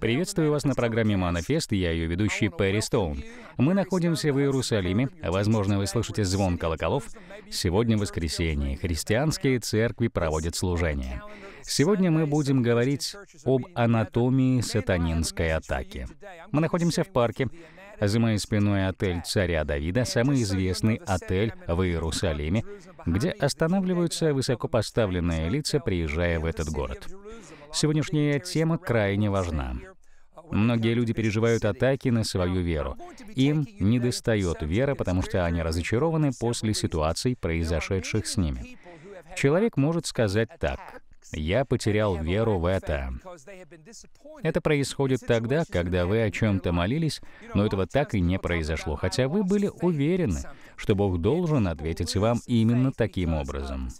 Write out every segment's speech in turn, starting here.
Приветствую вас на программе "Манифест". я ее ведущий Перри Стоун. Мы находимся в Иерусалиме, возможно, вы слышите звон колоколов. Сегодня воскресенье, христианские церкви проводят служение. Сегодня мы будем говорить об анатомии сатанинской атаки. Мы находимся в парке, за моей спиной отель царя Давида, самый известный отель в Иерусалиме, где останавливаются высокопоставленные лица, приезжая в этот город. Сегодняшняя тема крайне важна. Многие люди переживают атаки на свою веру. Им недостает вера, потому что они разочарованы после ситуаций, произошедших с ними. Человек может сказать так. Я потерял веру в это. Это происходит тогда, когда вы о чем-то молились, но этого так и не произошло, хотя вы были уверены, что Бог должен ответить вам именно таким образом.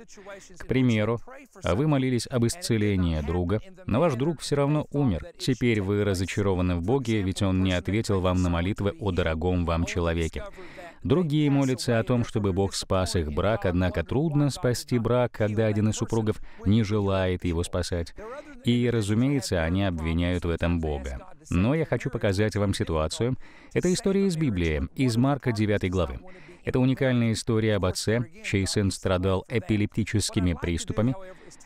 К примеру, вы молились об исцелении друга, но ваш друг все равно умер. Теперь вы разочарованы в Боге, ведь он не ответил вам на молитвы о дорогом вам человеке. Другие молятся о том, чтобы Бог спас их брак, однако трудно спасти брак, когда один из супругов не желает его спасать. И, разумеется, они обвиняют в этом Бога. Но я хочу показать вам ситуацию. Это история из Библии, из Марка 9 главы. Это уникальная история об отце, чей сын страдал эпилептическими приступами.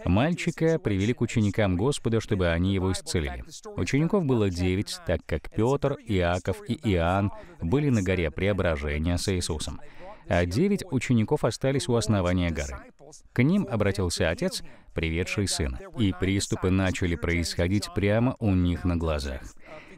Мальчика привели к ученикам Господа, чтобы они его исцелили. Учеников было девять, так как Петр, Иаков и Иоанн были на горе Преображения с Иисусом, а девять учеников остались у основания горы. К ним обратился отец, приведший сына, и приступы начали происходить прямо у них на глазах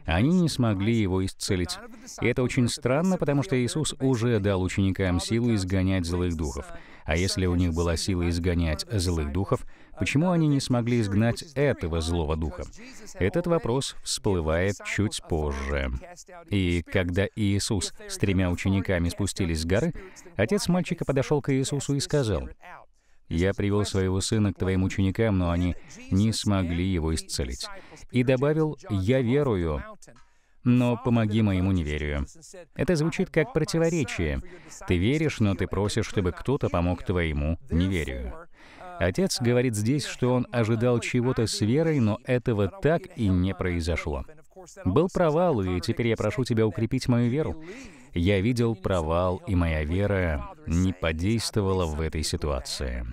они не смогли его исцелить. И это очень странно, потому что Иисус уже дал ученикам силу изгонять злых духов. А если у них была сила изгонять злых духов, почему они не смогли изгнать этого злого духа? Этот вопрос всплывает чуть позже. И когда Иисус с тремя учениками спустились с горы, отец мальчика подошел к Иисусу и сказал, я привел своего сына к твоим ученикам, но они не смогли его исцелить. И добавил, я верую, но помоги моему неверию. Это звучит как противоречие. Ты веришь, но ты просишь, чтобы кто-то помог твоему неверию. Отец говорит здесь, что он ожидал чего-то с верой, но этого так и не произошло. Был провал, и теперь я прошу тебя укрепить мою веру. Я видел провал, и моя вера не подействовала в этой ситуации.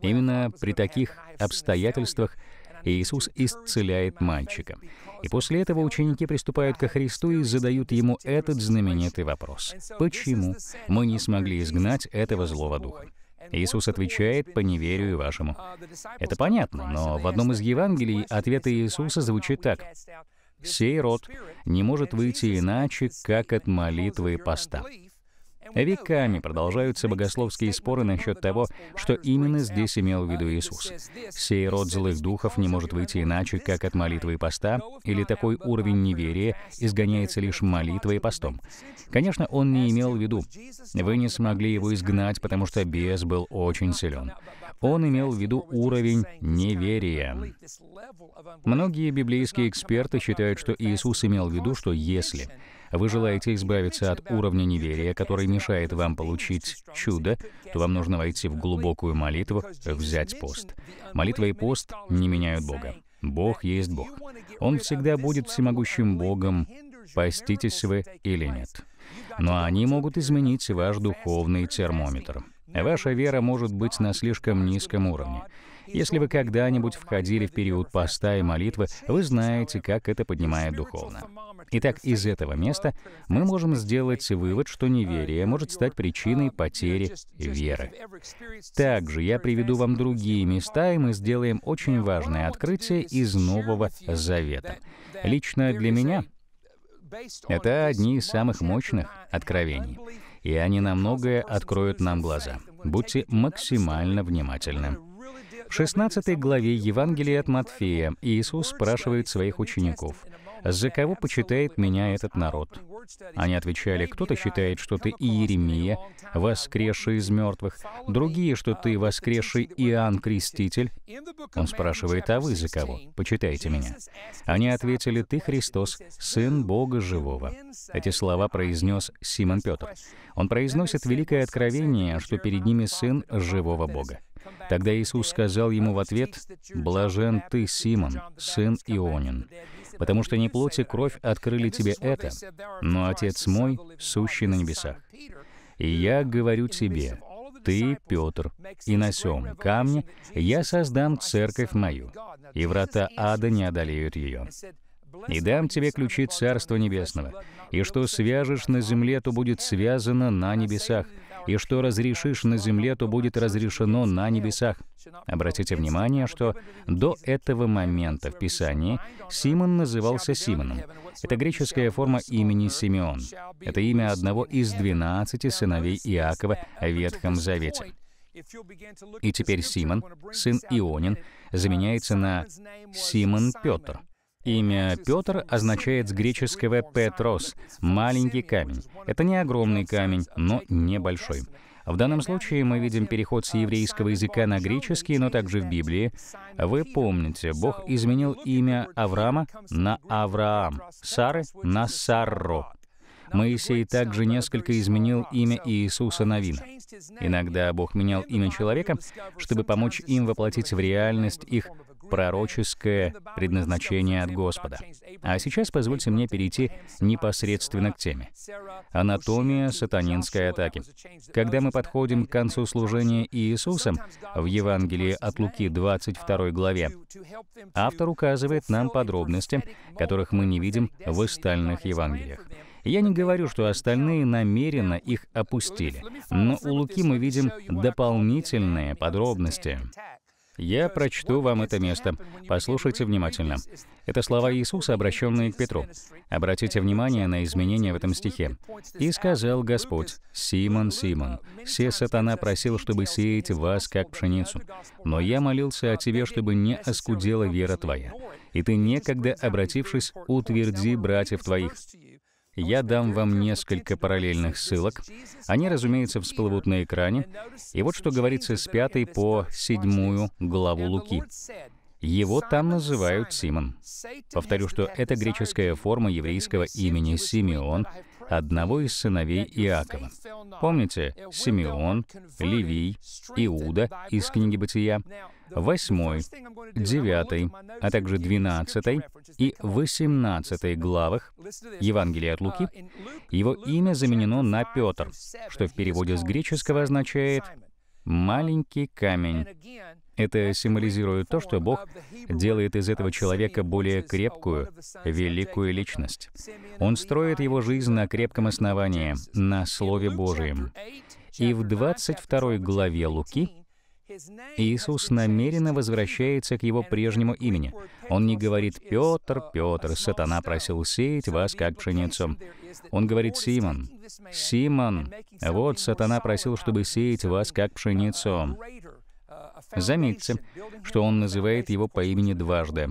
Именно при таких обстоятельствах Иисус исцеляет мальчика. И после этого ученики приступают ко Христу и задают ему этот знаменитый вопрос. «Почему мы не смогли изгнать этого злого духа?» Иисус отвечает «по неверию вашему». Это понятно, но в одном из Евангелий ответ Иисуса звучит так сей род не может выйти иначе, как от молитвы и поста. Веками продолжаются богословские споры насчет того, что именно здесь имел в виду Иисус. Сей род злых духов не может выйти иначе, как от молитвы и поста, или такой уровень неверия изгоняется лишь молитвой и постом. Конечно, он не имел в виду, вы не смогли его изгнать, потому что бес был очень силен. Он имел в виду уровень неверия. Многие библейские эксперты считают, что Иисус имел в виду, что если вы желаете избавиться от уровня неверия, который мешает вам получить чудо, то вам нужно войти в глубокую молитву, взять пост. Молитва и пост не меняют Бога. Бог есть Бог. Он всегда будет всемогущим Богом, поститесь вы или нет. Но они могут изменить ваш духовный термометр. Ваша вера может быть на слишком низком уровне. Если вы когда-нибудь входили в период поста и молитвы, вы знаете, как это поднимает духовно. Итак, из этого места мы можем сделать вывод, что неверие может стать причиной потери веры. Также я приведу вам другие места, и мы сделаем очень важное открытие из Нового Завета. Лично для меня это одни из самых мощных откровений и они на многое откроют нам глаза. Будьте максимально внимательны. В 16 главе Евангелия от Матфея Иисус спрашивает своих учеников – за кого почитает меня этот народ? Они отвечали, кто-то считает, что ты Иеремия, воскресший из мертвых, другие, что ты воскресший Иоанн Креститель. Он спрашивает, а вы за кого? почитаете меня. Они ответили, ты Христос, Сын Бога Живого. Эти слова произнес Симон Петр. Он произносит великое откровение, что перед ними Сын Живого Бога. Тогда Иисус сказал ему в ответ, «Блажен ты, Симон, сын Ионин, потому что не плоть и кровь открыли тебе это, но Отец мой, сущий на небесах. И я говорю тебе, ты, Петр, и на сём камне я создам церковь мою, и врата ада не одолеют ее и дам тебе ключи Царства Небесного, и что свяжешь на земле, то будет связано на небесах, и что разрешишь на земле, то будет разрешено на небесах». Обратите внимание, что до этого момента в Писании Симон назывался Симоном. Это греческая форма имени Симеон. Это имя одного из двенадцати сыновей Иакова в Ветхом Завете. И теперь Симон, сын Ионин, заменяется на Симон Петр. Имя Петр означает с греческого «петрос» — «маленький камень». Это не огромный камень, но небольшой. В данном случае мы видим переход с еврейского языка на греческий, но также в Библии. Вы помните, Бог изменил имя Авраама на Авраам, Сары на Сарро. Моисей также несколько изменил имя Иисуса на Иногда Бог менял имя человека, чтобы помочь им воплотить в реальность их пророческое предназначение от Господа. А сейчас позвольте мне перейти непосредственно к теме. Анатомия сатанинской атаки. Когда мы подходим к концу служения Иисусом в Евангелии от Луки 22 главе, автор указывает нам подробности, которых мы не видим в остальных Евангелиях. Я не говорю, что остальные намеренно их опустили, но у Луки мы видим дополнительные подробности. Я прочту вам это место. Послушайте внимательно. Это слова Иисуса, обращенные к Петру. Обратите внимание на изменения в этом стихе. «И сказал Господь, Симон, Симон, все сатана просил, чтобы сеять вас, как пшеницу. Но я молился о тебе, чтобы не оскудела вера твоя. И ты, некогда обратившись, утверди братьев твоих». Я дам вам несколько параллельных ссылок. Они, разумеется, всплывут на экране. И вот что говорится с 5 по 7 главу Луки. Его там называют Симон. Повторю, что это греческая форма еврейского имени Симеон, одного из сыновей Иакова. Помните, Симеон, Левий, Иуда из книги Бытия. 8, 9, а также 12 и 18 главах Евангелия от Луки его имя заменено на Петр, что в переводе с греческого означает «маленький камень». Это символизирует то, что Бог делает из этого человека более крепкую, великую личность. Он строит его жизнь на крепком основании, на Слове Божьем. И в 22 главе Луки Иисус намеренно возвращается к его прежнему имени. Он не говорит «Петр, Петр, сатана просил сеять вас, как пшеницу». Он говорит «Симон, Симон, вот сатана просил, чтобы сеять вас, как пшеницу». Заметьте, что он называет его по имени дважды.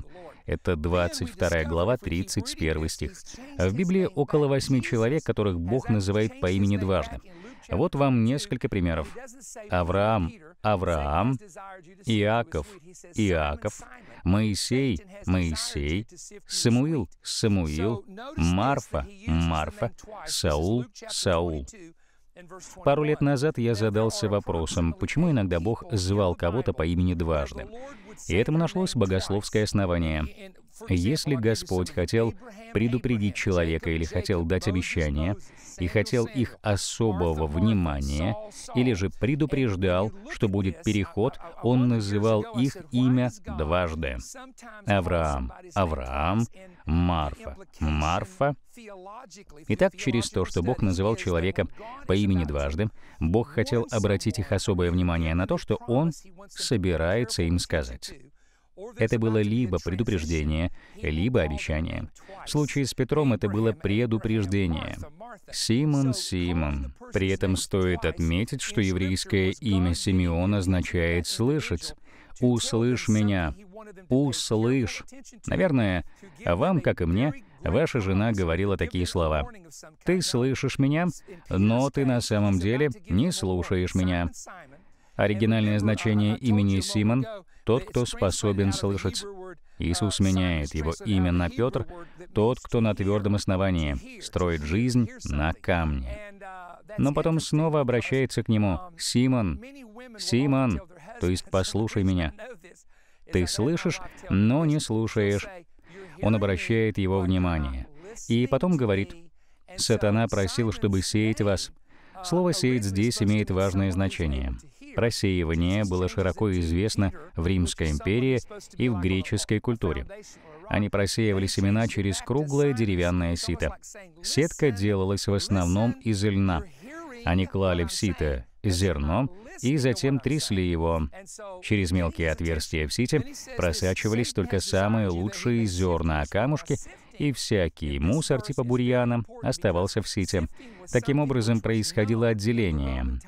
Это 22 глава, 31 стих. В Библии около восьми человек, которых Бог называет по имени дважды. Вот вам несколько примеров. Авраам, Авраам, Иаков, Иаков, Моисей, Моисей, Самуил, Самуил, Марфа, Марфа, Саул, Саул. Пару лет назад я задался вопросом, почему иногда Бог звал кого-то по имени дважды. И этому нашлось богословское основание. Если Господь хотел предупредить человека или хотел дать обещание и хотел их особого внимания, или же предупреждал, что будет переход, он называл их имя дважды. Авраам, Авраам, Марфа, Марфа. Итак, через то, что Бог называл человека по имени дважды, Бог хотел обратить их особое внимание на то, что Он собирается им сказать. Это было либо предупреждение, либо обещание. В случае с Петром это было предупреждение. Симон, Симон. При этом стоит отметить, что еврейское имя Симеон означает «слышать». «Услышь меня! Услышь!» Наверное, вам, как и мне, ваша жена говорила такие слова. «Ты слышишь меня, но ты на самом деле не слушаешь меня». Оригинальное значение имени Симон тот, кто способен слышать. Иисус меняет его имя на Петр, тот, кто на твердом основании, строит жизнь на камне. Но потом снова обращается к нему, «Симон, Симон, то есть послушай меня». Ты слышишь, но не слушаешь. Он обращает его внимание. И потом говорит, «Сатана просил, чтобы сеять вас». Слово «сеять» здесь имеет важное значение. Рассеивание было широко известно в Римской империи и в греческой культуре. Они просеивали семена через круглое деревянное сито. Сетка делалась в основном из льна. Они клали в сито зерно и затем трясли его. Через мелкие отверстия в сите просачивались только самые лучшие зерна, а камушки и всякий мусор типа бурьяна оставался в сите. Таким образом происходило отделение.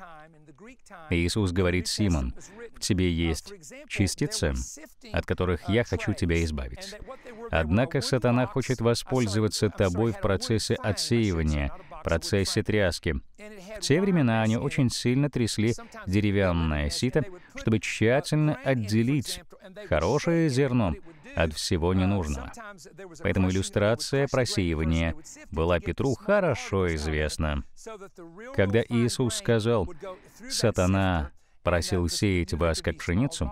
Иисус говорит Симон, «В тебе есть частицы, от которых я хочу тебя избавить». Однако сатана хочет воспользоваться тобой в процессе отсеивания процессе тряски. В те времена они очень сильно трясли деревянное сито, чтобы тщательно отделить хорошее зерно от всего ненужного. Поэтому иллюстрация просеивания была Петру хорошо известна. Когда Иисус сказал «Сатана просил сеять вас как пшеницу,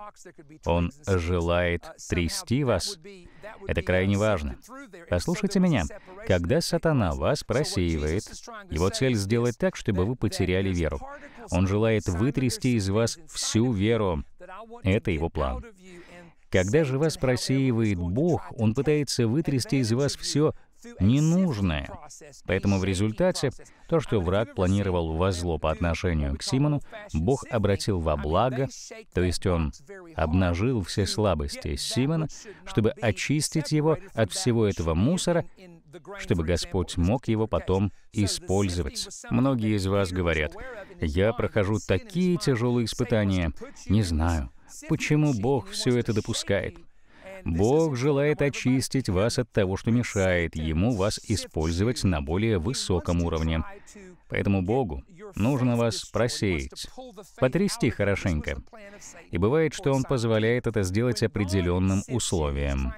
Он желает трясти вас. Это крайне важно. Послушайте меня. Когда сатана вас просеивает, его цель сделать так, чтобы вы потеряли веру. Он желает вытрясти из вас всю веру. Это его план. Когда же вас просеивает Бог, Он пытается вытрясти из вас все, ненужное. Поэтому в результате то, что враг планировал во зло по отношению к Симону, Бог обратил во благо, то есть Он обнажил все слабости Симона, чтобы очистить его от всего этого мусора, чтобы Господь мог его потом использовать. Многие из вас говорят, «Я прохожу такие тяжелые испытания, не знаю, почему Бог все это допускает». Бог желает очистить вас от того, что мешает Ему вас использовать на более высоком уровне. Поэтому Богу нужно вас просеять, потрясти хорошенько. И бывает, что Он позволяет это сделать определенным условием.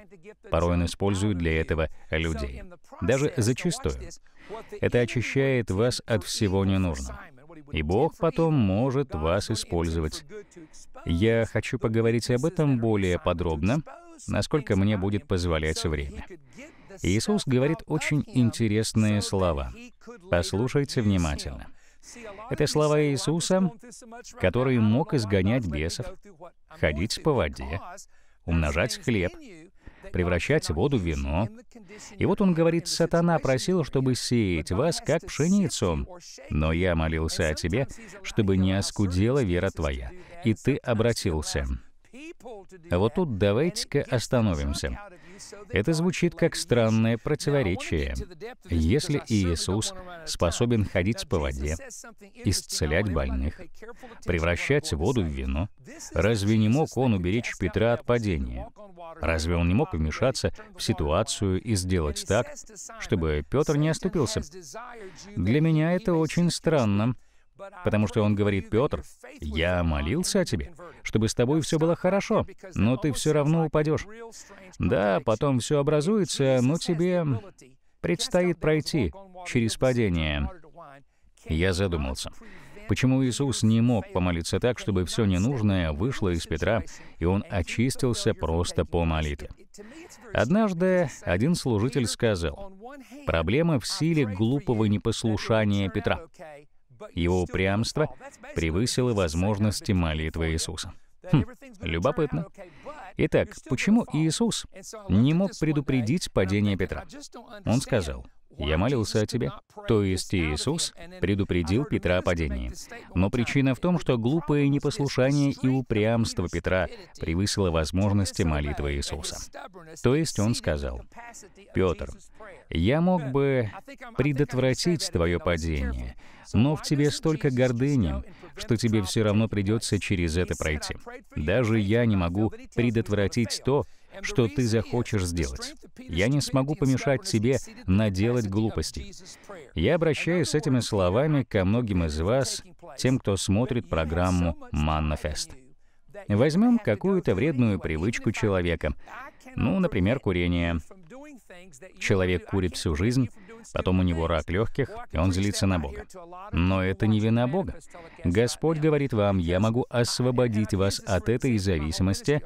Порой Он использует для этого людей. Даже зачастую. Это очищает вас от всего ненужного и Бог потом может вас использовать. Я хочу поговорить об этом более подробно насколько мне будет позволяться время. Иисус говорит очень интересные слова. Послушайте внимательно. Это слова Иисуса, который мог изгонять бесов, ходить по воде, умножать хлеб, превращать воду в вино. И вот он говорит, «Сатана просил, чтобы сеять вас, как пшеницу, но я молился о тебе, чтобы не оскудела вера твоя, и ты обратился». А вот тут давайте-ка остановимся. Это звучит как странное противоречие. Если Иисус способен ходить по воде, исцелять больных, превращать воду в вино, разве не мог он уберечь Петра от падения? Разве он не мог вмешаться в ситуацию и сделать так, чтобы Петр не оступился? Для меня это очень странно. Потому что он говорит, Петр, я молился о тебе, чтобы с тобой все было хорошо, но ты все равно упадешь. Да, потом все образуется, но тебе предстоит пройти через падение. Я задумался. Почему Иисус не мог помолиться так, чтобы все ненужное вышло из Петра, и он очистился просто по молитве? Однажды один служитель сказал, «Проблема в силе глупого непослушания Петра». Его упрямство превысило возможности молитвы Иисуса. Хм, любопытно. Итак, почему Иисус не мог предупредить падение Петра? Он сказал, я молился о тебе». То есть Иисус предупредил Петра о падении. Но причина в том, что глупое непослушание и упрямство Петра превысило возможности молитвы Иисуса. То есть он сказал, «Петр, я мог бы предотвратить твое падение, но в тебе столько гордыни, что тебе все равно придется через это пройти. Даже я не могу предотвратить то, что ты захочешь сделать. Я не смогу помешать тебе наделать глупостей. Я обращаюсь с этими словами ко многим из вас, тем, кто смотрит программу «Маннафест». Возьмем какую-то вредную привычку человека, ну, например, курение. Человек курит всю жизнь, Потом у него рак легких, и он злится на Бога. Но это не вина Бога. Господь говорит вам, я могу освободить вас от этой зависимости,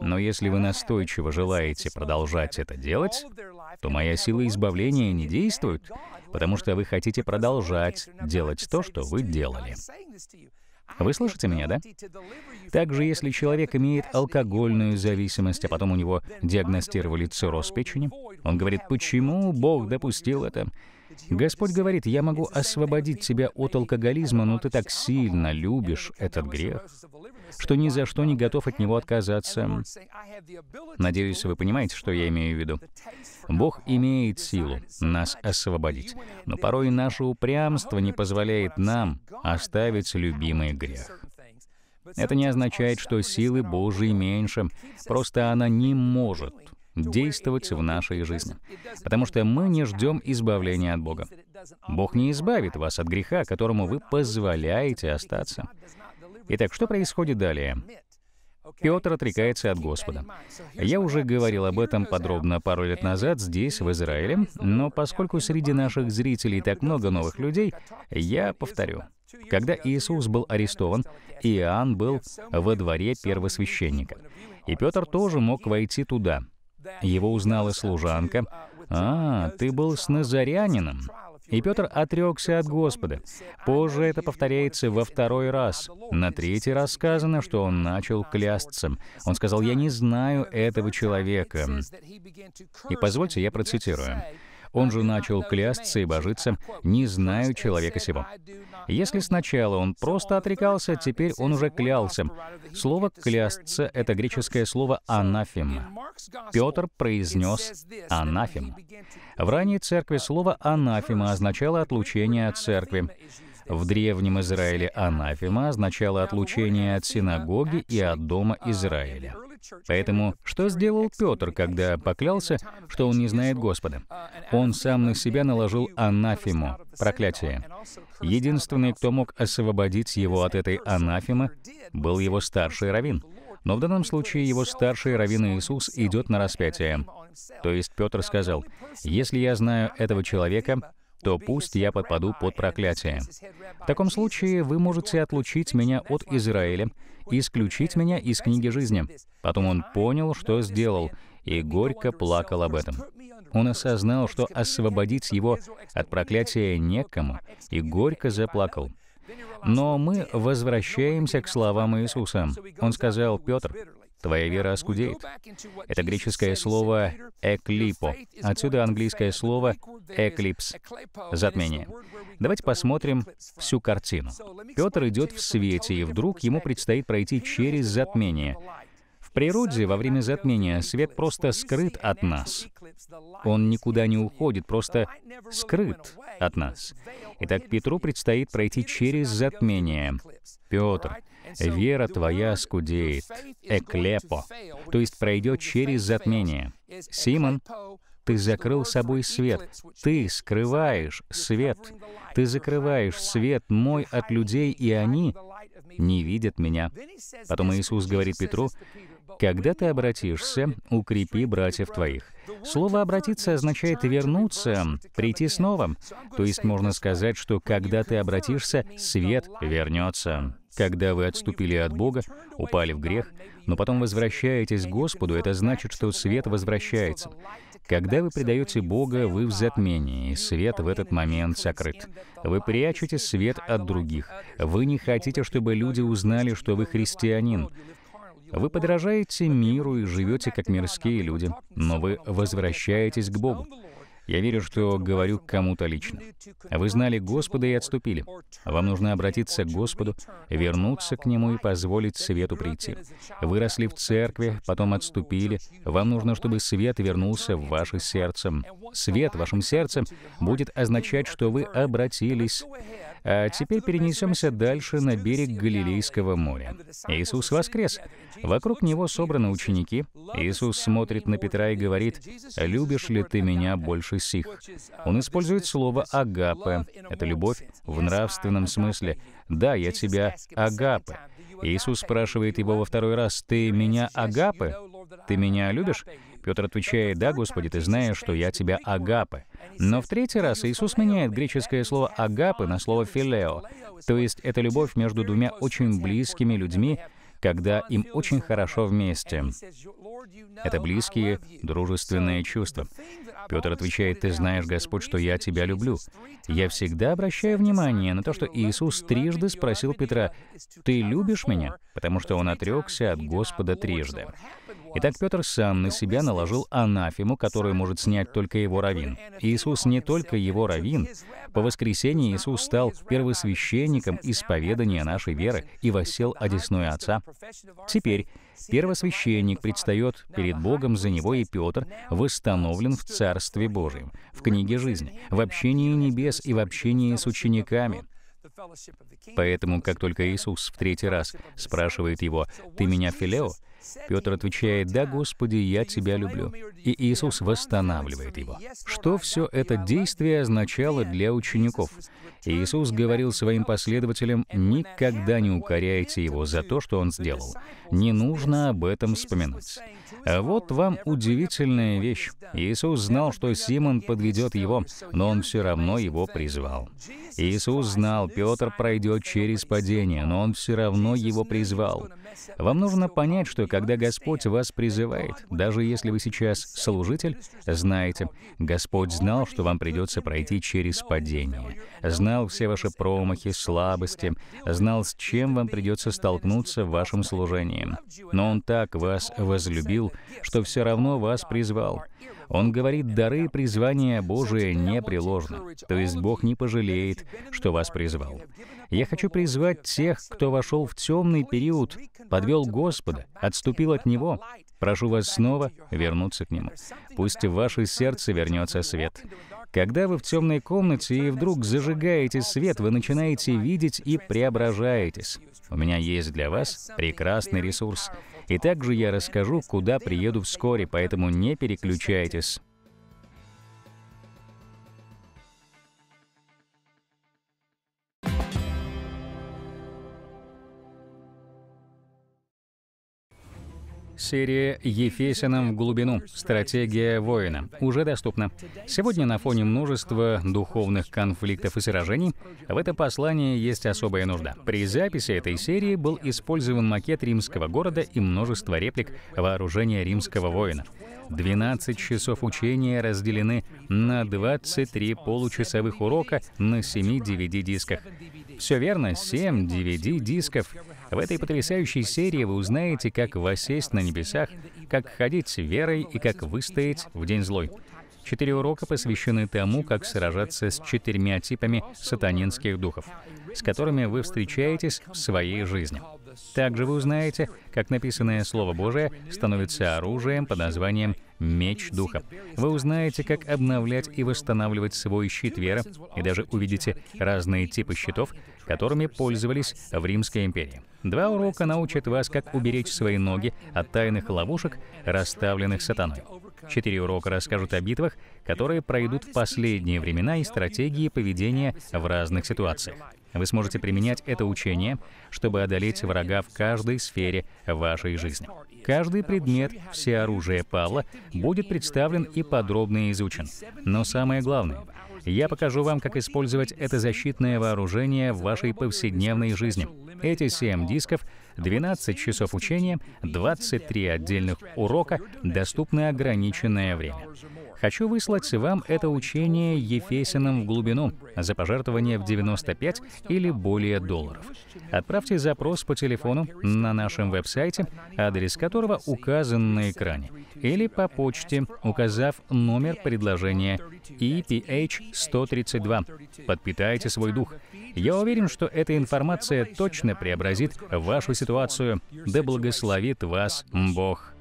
но если вы настойчиво желаете продолжать это делать, то моя сила избавления не действует, потому что вы хотите продолжать делать то, что вы делали. Вы слышите меня, да? Также, если человек имеет алкогольную зависимость, а потом у него диагностировали цирроз печени, он говорит, почему Бог допустил это? Господь говорит, я могу освободить тебя от алкоголизма, но ты так сильно любишь этот грех, что ни за что не готов от него отказаться. Надеюсь, вы понимаете, что я имею в виду. Бог имеет силу нас освободить, но порой наше упрямство не позволяет нам оставить любимый грех. Это не означает, что силы Божьей меньше, просто она не может действовать в нашей жизни. Потому что мы не ждем избавления от Бога. Бог не избавит вас от греха, которому вы позволяете остаться. Итак, что происходит далее? Петр отрекается от Господа. Я уже говорил об этом подробно пару лет назад здесь, в Израиле, но поскольку среди наших зрителей так много новых людей, я повторю. Когда Иисус был арестован, Иоанн был во дворе первосвященника. И Петр тоже мог войти туда, его узнала служанка. «А, ты был с Назарянином?» И Петр отрекся от Господа. Позже это повторяется во второй раз. На третий раз сказано, что он начал клясться. Он сказал, «Я не знаю этого человека». И позвольте, я процитирую. Он же начал клясться и божиться, не знаю человека сего. Если сначала он просто отрекался, теперь он уже клялся. Слово «клясться» — это греческое слово «анафема». Петр произнес анафим. В ранней церкви слово анафима означало отлучение от церкви. В Древнем Израиле анафима означало отлучение от синагоги и от дома Израиля. Поэтому что сделал Петр, когда поклялся, что он не знает Господа? Он сам на себя наложил анафему, проклятие. Единственный, кто мог освободить его от этой анафемы, был его старший раввин. Но в данном случае его старший раввин Иисус идет на распятие. То есть Петр сказал, «Если я знаю этого человека, то пусть я подпаду под проклятие. В таком случае вы можете отлучить меня от Израиля исключить меня из книги жизни. Потом он понял, что сделал, и горько плакал об этом. Он осознал, что освободить его от проклятия некому, и горько заплакал. Но мы возвращаемся к словам Иисуса. Он сказал, «Петр, твоя вера оскудеет. Это греческое слово «эклипо», отсюда английское слово «эклипс» — затмение. Давайте посмотрим всю картину. Петр идет в свете, и вдруг ему предстоит пройти через затмение. В природе во время затмения свет просто скрыт от нас. Он никуда не уходит, просто скрыт от нас. Итак, Петру предстоит пройти через затмение. Петр, вера твоя скудеет, эклепо, то есть пройдет через затмение. Симон, ты закрыл собой свет. Ты скрываешь свет. Ты закрываешь свет мой от людей, и они не видят меня. Потом Иисус говорит Петру, «Когда ты обратишься, укрепи братьев твоих». Слово «обратиться» означает «вернуться», «прийти снова». То есть можно сказать, что когда ты обратишься, свет вернется. Когда вы отступили от Бога, упали в грех, но потом возвращаетесь к Господу, это значит, что свет возвращается. Когда вы предаете Бога, вы в затмении, и свет в этот момент сокрыт. Вы прячете свет от других. Вы не хотите, чтобы люди узнали, что вы христианин. Вы подражаете миру и живете как мирские люди, но вы возвращаетесь к Богу. Я верю, что говорю кому-то лично. Вы знали Господа и отступили. Вам нужно обратиться к Господу, вернуться к Нему и позволить свету прийти. Вы росли в церкви, потом отступили. Вам нужно, чтобы свет вернулся в ваше сердце. Свет вашим сердцем будет означать, что вы обратились. А теперь перенесемся дальше на берег Галилейского моря. Иисус воскрес. Вокруг него собраны ученики. Иисус смотрит на Петра и говорит, «Любишь ли ты меня больше сих?» Он использует слово «агапе». Это любовь в нравственном смысле. «Да, я тебя агапе». Иисус спрашивает его во второй раз, «Ты меня агапе?» «Ты меня любишь?» Петр отвечает, «Да, Господи, ты знаешь, что я тебя агапы». Но в третий раз Иисус меняет греческое слово «агапы» на слово «филео», то есть это любовь между двумя очень близкими людьми, когда им очень хорошо вместе. Это близкие, дружественные чувства. Петр отвечает, «Ты знаешь, Господь, что я тебя люблю». Я всегда обращаю внимание на то, что Иисус трижды спросил Петра, «Ты любишь меня?» потому что он отрекся от Господа трижды. Итак, Петр сам на себя наложил анафему, которую может снять только его раввин. Иисус не только его раввин. По воскресении Иисус стал первосвященником исповедания нашей веры и воссел одесную Отца. Теперь первосвященник предстает перед Богом за него, и Петр восстановлен в Царстве Божьем, в книге жизни, в общении небес и в общении с учениками. Поэтому, как только Иисус в третий раз спрашивает его «Ты меня, Филео?», Петр отвечает, «Да, Господи, я Тебя люблю». И Иисус восстанавливает его. Что все это действие означало для учеников? Иисус говорил своим последователям, «Никогда не укоряйте его за то, что он сделал. Не нужно об этом вспоминать». А вот вам удивительная вещь. Иисус знал, что Симон подведет его, но он все равно его призвал. Иисус знал, Петр пройдет через падение, но он все равно его призвал. Вам нужно понять, что когда Господь вас призывает. Даже если вы сейчас служитель, знаете, Господь знал, что вам придется пройти через падение, знал все ваши промахи, слабости, знал, с чем вам придется столкнуться в вашем служении. Но Он так вас возлюбил, что все равно вас призвал. Он говорит, дары призвания Божие непреложны, то есть Бог не пожалеет, что вас призвал. Я хочу призвать тех, кто вошел в темный период, подвел Господа, отступил от Него. Прошу вас снова вернуться к Нему. Пусть в ваше сердце вернется свет. Когда вы в темной комнате и вдруг зажигаете свет, вы начинаете видеть и преображаетесь. У меня есть для вас прекрасный ресурс. И также я расскажу, куда приеду вскоре, поэтому не переключайтесь. Серия «Ефесиным в глубину. Стратегия воина» уже доступна. Сегодня на фоне множества духовных конфликтов и сражений в это послание есть особая нужда. При записи этой серии был использован макет римского города и множество реплик вооружения римского воина. 12 часов учения разделены на 23 получасовых урока на 7 DVD-дисках. Все верно, 7 DVD-дисков — в этой потрясающей серии вы узнаете, как воссесть на небесах, как ходить верой и как выстоять в день злой. Четыре урока посвящены тому, как сражаться с четырьмя типами сатанинских духов, с которыми вы встречаетесь в своей жизни. Также вы узнаете, как написанное Слово Божие становится оружием под названием «меч духа». Вы узнаете, как обновлять и восстанавливать свой щит веры, и даже увидите разные типы щитов, которыми пользовались в Римской империи. Два урока научат вас, как уберечь свои ноги от тайных ловушек, расставленных сатаной. Четыре урока расскажут о битвах, которые пройдут в последние времена и стратегии поведения в разных ситуациях. Вы сможете применять это учение, чтобы одолеть врага в каждой сфере вашей жизни. Каждый предмет все оружие Павла будет представлен и подробно изучен. Но самое главное, я покажу вам, как использовать это защитное вооружение в вашей повседневной жизни. Эти 7 дисков, 12 часов учения, 23 отдельных урока, доступны ограниченное время. Хочу выслать вам это учение Ефесиным в глубину за пожертвование в 95 или более долларов. Отправьте запрос по телефону на нашем веб-сайте, адрес которого указан на экране, или по почте, указав номер предложения EPH132. Подпитайте свой дух. Я уверен, что эта информация точно преобразит вашу ситуацию. Да благословит вас Бог.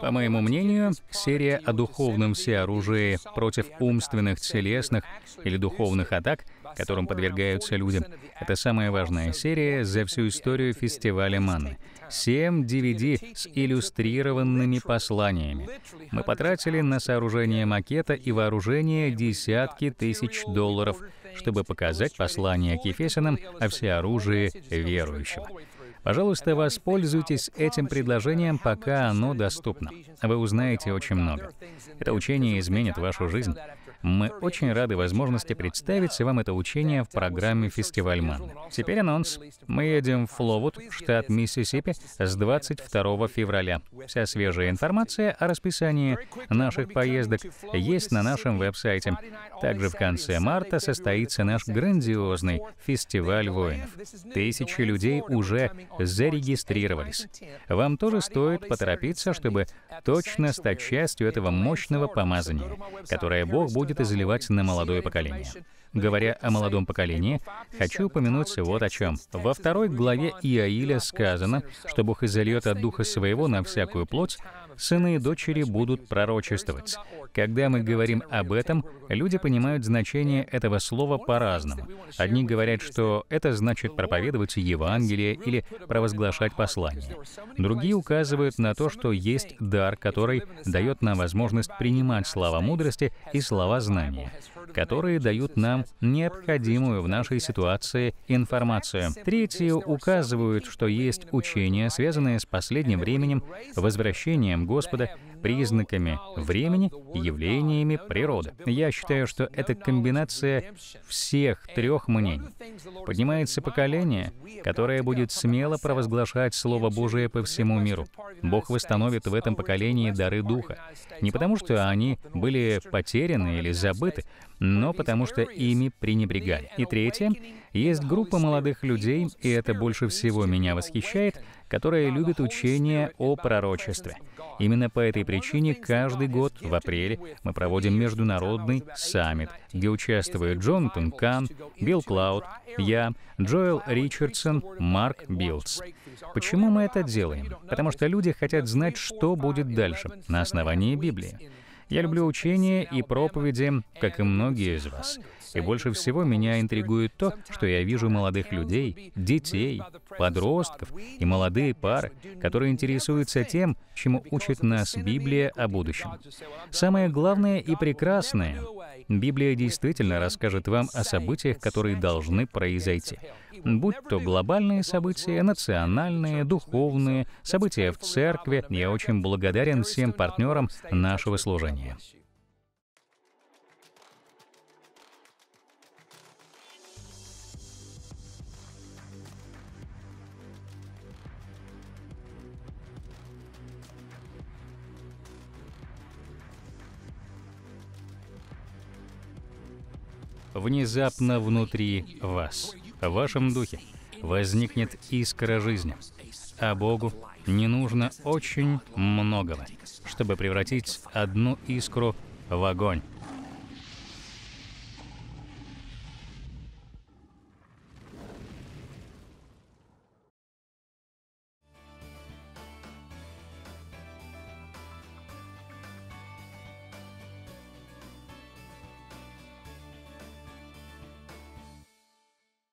По моему мнению, серия о духовном всеоружии против умственных, телесных или духовных атак, которым подвергаются люди, это самая важная серия за всю историю фестиваля Манны. 7 DVD с иллюстрированными посланиями. Мы потратили на сооружение макета и вооружение десятки тысяч долларов, чтобы показать послание к Ефесянам о всеоружии верующего. Пожалуйста, воспользуйтесь этим предложением, пока оно доступно. Вы узнаете очень много. Это учение изменит вашу жизнь. Мы очень рады возможности представить вам это учение в программе «Фестиваль Манны». Теперь анонс. Мы едем в Фловуд, штат Миссисипи, с 22 февраля. Вся свежая информация о расписании наших поездок есть на нашем веб-сайте. Также в конце марта состоится наш грандиозный фестиваль воинов. Тысячи людей уже зарегистрировались. Вам тоже стоит поторопиться, чтобы точно стать частью этого мощного помазания, которое Бог будет будет изливать на молодое поколение. Говоря о молодом поколении, хочу упомянуть вот о чем. Во второй главе Иаиля сказано, что Бог изольет от Духа Своего на всякую плоть, сыны и дочери будут пророчествовать. Когда мы говорим об этом, люди понимают значение этого слова по-разному. Одни говорят, что это значит проповедовать Евангелие или провозглашать послание. Другие указывают на то, что есть дар, который дает нам возможность принимать слова мудрости и слова знания, которые дают нам необходимую в нашей ситуации информацию. Третьи указывают, что есть учения, связанные с последним временем, возвращением Господа, признаками времени, явлениями природы. Я считаю, что это комбинация всех трех мнений. Поднимается поколение, которое будет смело провозглашать Слово Божие по всему миру. Бог восстановит в этом поколении дары Духа. Не потому, что они были потеряны или забыты, но потому что ими пренебрегали. И третье, есть группа молодых людей, и это больше всего меня восхищает, которые любят учение о пророчестве. Именно по этой причине каждый год в апреле мы проводим международный саммит, где участвуют Джон Тункан, Билл Клауд, я, Джоэл Ричардсон, Марк Билдс. Почему мы это делаем? Потому что люди хотят знать, что будет дальше на основании Библии. Я люблю учения и проповеди, как и многие из вас. И больше всего меня интригует то, что я вижу молодых людей, детей, подростков и молодые пары, которые интересуются тем, чему учит нас Библия о будущем. Самое главное и прекрасное Библия действительно расскажет вам о событиях, которые должны произойти. Будь то глобальные события, национальные, духовные, события в церкви, я очень благодарен всем партнерам нашего служения. внезапно внутри вас, в вашем духе, возникнет искра жизни. А Богу не нужно очень многого, чтобы превратить одну искру в огонь.